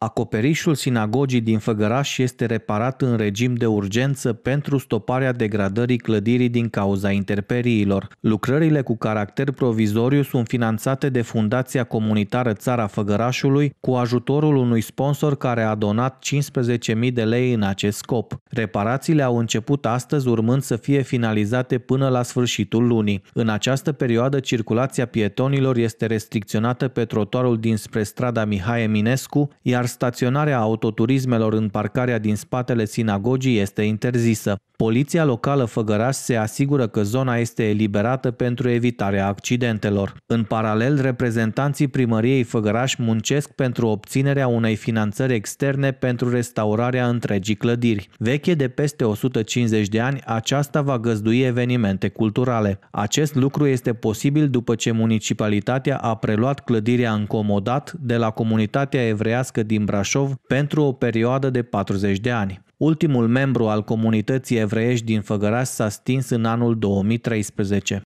Acoperișul sinagogii din Făgăraș este reparat în regim de urgență pentru stoparea degradării clădirii din cauza interperiilor. Lucrările cu caracter provizoriu sunt finanțate de Fundația Comunitară Țara Făgărașului cu ajutorul unui sponsor care a donat 15.000 de lei în acest scop. Reparațiile au început astăzi urmând să fie finalizate până la sfârșitul lunii. În această perioadă, circulația pietonilor este restricționată pe trotuarul dinspre strada Mihai Eminescu, iar staționarea autoturismelor în parcarea din spatele sinagogii este interzisă. Poliția locală Făgăraș se asigură că zona este eliberată pentru evitarea accidentelor. În paralel, reprezentanții primăriei Făgăraș muncesc pentru obținerea unei finanțări externe pentru restaurarea întregii clădiri. Veche de peste 150 de ani, aceasta va găzdui evenimente culturale. Acest lucru este posibil după ce municipalitatea a preluat clădirea încomodat de la comunitatea evrească din Brașov pentru o perioadă de 40 de ani. Ultimul membru al comunității evreiești din Făgăraș s-a stins în anul 2013.